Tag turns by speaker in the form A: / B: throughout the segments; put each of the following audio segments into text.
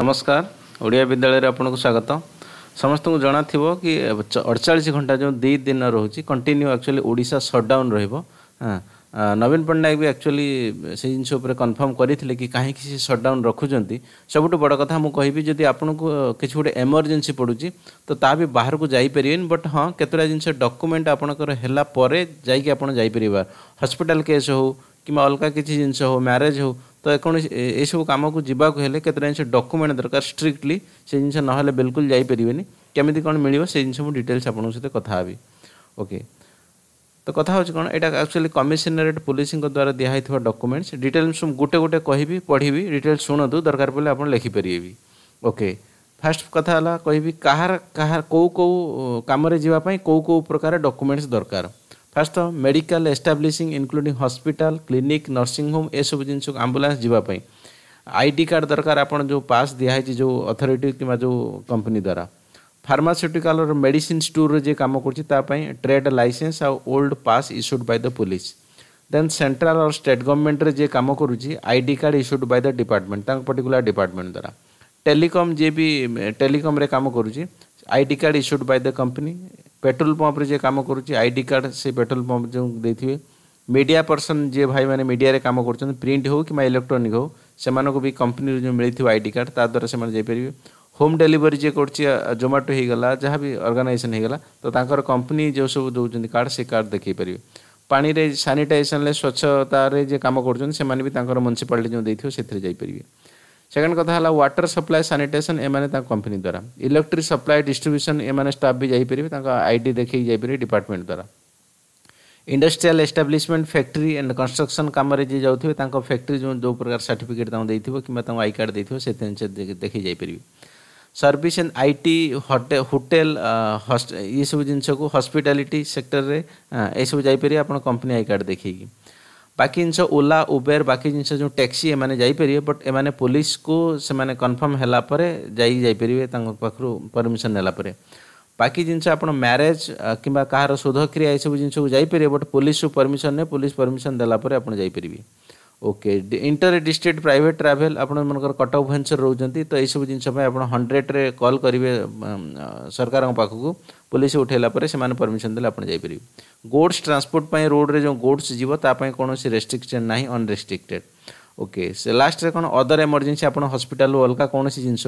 A: নমস্কার ଓଡ଼ିଆ ବିଦ୍ୟାଳୟରେ ଆପଣଙ୍କୁ ସ୍ୱାଗତ ସମସ୍ତଙ୍କୁ ଜଣାଥିବ କି ଅଡ଼ଚାଳିଶ ଘଣ୍ଟା ଯେଉଁ ଦୁଇ ଦିନ ରହୁଛି କଣ୍ଟିନ୍ୟୁ ଆକ୍ଚୁଆଲି ଓଡ଼ିଶା ସଟ୍ଡାଉନ୍ ରହିବ ନବୀନ ପଟ୍ଟନାୟକ ବି ଆକ୍ଚୁଆଲି ସେଇ ଜିନିଷ ଉପରେ କନଫର୍ମ କରିଥିଲେ କି କାହିଁକି ସେ ସଟ୍ଡାଉନ୍ ରଖୁଛନ୍ତି ସବୁଠୁ ବଡ଼ କଥା ମୁଁ କହିବି ଯଦି ଆପଣଙ୍କୁ କିଛି ଗୋଟେ ଏମର୍ଜେନ୍ସି ପଡ଼ୁଛି ତ ତାହା ବି ବାହାରକୁ ଯାଇପାରିବେନି ବଟ୍ ହଁ କେତେଟା ଜିନିଷ ଡକୁମେଣ୍ଟ ଆପଣଙ୍କର ହେଲା ପରେ ଯାଇକି ଆପଣ ଯାଇପାରିବା ହସ୍ପିଟାଲ କେସ୍ ହେଉ କିମ୍ବା ଅଲଗା କିଛି ଜିନିଷ ହେଉ ମ୍ୟାରେଜ୍ ହେଉ ତ କୌଣସି ଏସବୁ କାମକୁ ଯିବାକୁ ହେଲେ କେତେଟା ଜିନିଷ ଡକୁମେଣ୍ଟ ଦରକାର ଷ୍ଟ୍ରିକ୍ଟଲି ସେ ଜିନିଷ ନହେଲେ ବିଲକୁଲ ଯାଇପାରିବେନି କେମିତି କ'ଣ ମିଳିବ ସେ ଜିନିଷ ମୁଁ ଡିଟେଲ୍ସ ଆପଣଙ୍କ ସହିତ କଥା ହେବି ଓକେ ତ କଥା ହେଉଛି କ'ଣ ଏଇଟା ଆକ୍ଚୁଆଲି କମିଶନରେଟ୍ ପୋଲିସିଙ୍କ ଦ୍ୱାରା ଦିଆହେଇଥିବା ଡକୁମେଣ୍ଟସ୍ ଡିଟେଲ୍ସ ମୁଁ ଗୋଟେ ଗୋଟେ କହିବି ପଢ଼ିବି ଡିଟେଲ୍ସ ଶୁଣନ୍ତୁ ଦରକାର ପଡ଼ିଲେ ଆପଣ ଲେଖିପାରିବେ ଓକେ ଫାର୍ଷ୍ଟ କଥା ହେଲା କହିବି କାହାର କାହାର କେଉଁ କେଉଁ କାମରେ ଯିବା ପାଇଁ କେଉଁ କେଉଁ ପ୍ରକାର ଡକୁମେଣ୍ଟସ୍ ଦରକାର first medical establishing including hospital clinic nursing home ଏସବୁ ଜିନିଷକୁ ଆମ୍ବୁଲାନ୍ସ ଯିବା ପାଇଁ ଆଇ ଡି କାର୍ଡ଼ ଦରକାର ଆପଣ ଯେଉଁ ପାସ୍ ଦିଆହେଇଛି ଯେଉଁ ଅଥରିଟି କିମ୍ବା ଯେଉଁ କମ୍ପାନୀ ଦ୍ୱାରା ଫାର୍ମାସ୍ୟୁଟିକାଲର ମେଡ଼ିସିନ ଷ୍ଟୋର୍ରେ ଯିଏ କାମ କରୁଛି ତା ପାଇଁ ଟ୍ରେଡ୍ ଲାଇସେନ୍ସ ଆଉ old pass issued by the police then central or state ଗଭର୍ଣ୍ଣମେଣ୍ଟରେ ଯିଏ କାମ କରୁଛି I D card issued by the department ତାଙ୍କ ପର୍ଟିକୁଲାର ଡିପାର୍ଟମେଣ୍ଟ ଦ୍ୱାରା ଟେଲିକମ୍ ଯିଏ ବି ଟେଲିକମ୍ରେ କାମ କରୁଛି I D card issued by the company petrol pump जे काम कर आईडी कार्ड से पेट्रोल पंप जो देखिए मीडिया पर्सन जे भाई मैंने मीडिया काम कर प्रिंट हो कि इलेक्ट्रोनिक हो से भी कंपनी जो मिले थी आईडी कार्ड ताद्वारा से जापरेंगे होम डेलीवरी जे कर जोमाटो होगा जहाँ भी अर्गानाइजेस होगा तो कंपनी जो सब दौरान कार्ड से कार्ड देखे पारे पाने सानिटाइजेसन स्वच्छतारे कम कर म्यूनिशिपाट जो देखिए सेपरेंगे सेकेंड कथा है व्टर सप्लाय सानिटेसन एम कंपनी द्वारा इलेक्ट्रिक सप्लाय डिस्ट्रब्यूशन एम स्टाफ भी आई आईटी देखिए जापरि डिपार्टमेंट द्वारा industrial establishment factory and construction कम जी जाए फैक्ट्री जो जो प्रकार सार्टिफिकेट दे कि आई कार्ड दे देखिए जापर सर्विस एंड आई टी होटे होटेल ये सब जिनको हस्पिटालीटी सेक्टर में सब जापर आप कंपनी आई कार्ड देखिए ବାକି ଜିନିଷ ଓଲା ଉବେର ବାକି ଜିନିଷ ଯେଉଁ ଟ୍ୟାକ୍ସି ଏମାନେ ଯାଇପାରିବେ ବଟ୍ ଏମାନେ ପୋଲିସକୁ ସେମାନେ କନଫର୍ମ ହେଲା ପରେ ଯାଇ ଯାଇପାରିବେ ତାଙ୍କ ପାଖରୁ ପରମିସନ୍ ନେଲା ପରେ ବାକି ଜିନିଷ ଆପଣ ମ୍ୟାରେଜ କିମ୍ବା କାହାର ଶୋଧକ୍ରିୟା ଏସବୁ ଜିନିଷକୁ ଯାଇପାରିବେ ବଟ୍ ପୋଲିସରୁ ପରମିସନ୍ ନେ ପୋଲିସ ପରମିସନ୍ ଦେଲା ପରେ ଆପଣ ଯାଇପାରିବେ okay inter district private travel आपण कटक कट ऑफ भेंचर रहउजंती तो ए सब जिंस पे आपण 100 रे कॉल करिवे अं, सरकारन पुलिस उठेला से परमिशन देने आपण जाई परिव ट्रांसपोर्ट पे रोड में जो गोड्स जीव ता कौन कोनोसी रेस्ट्रिक्शन नाही अनरेस्ट्रिक्टेड ओके से लास्ट रे कोन अदर इमर्जेंसी कौन हॉस्पिटल जिन कोनोसी जिंस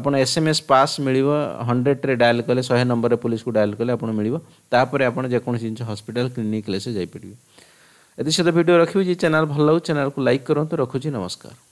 A: आपण एसएमएस पास मिलिवो 100 रे डायल करले 100 नंबर पुलिस को डायल कले आपण मिलिवो तापर आपण जे कोनोसी जिंस हॉस्पिटल क्लिनिक लेसे यदि सदा भिड रखी चैनल भल लगे चैनल को लाइक करूँ तो रखुच्छी नमस्कार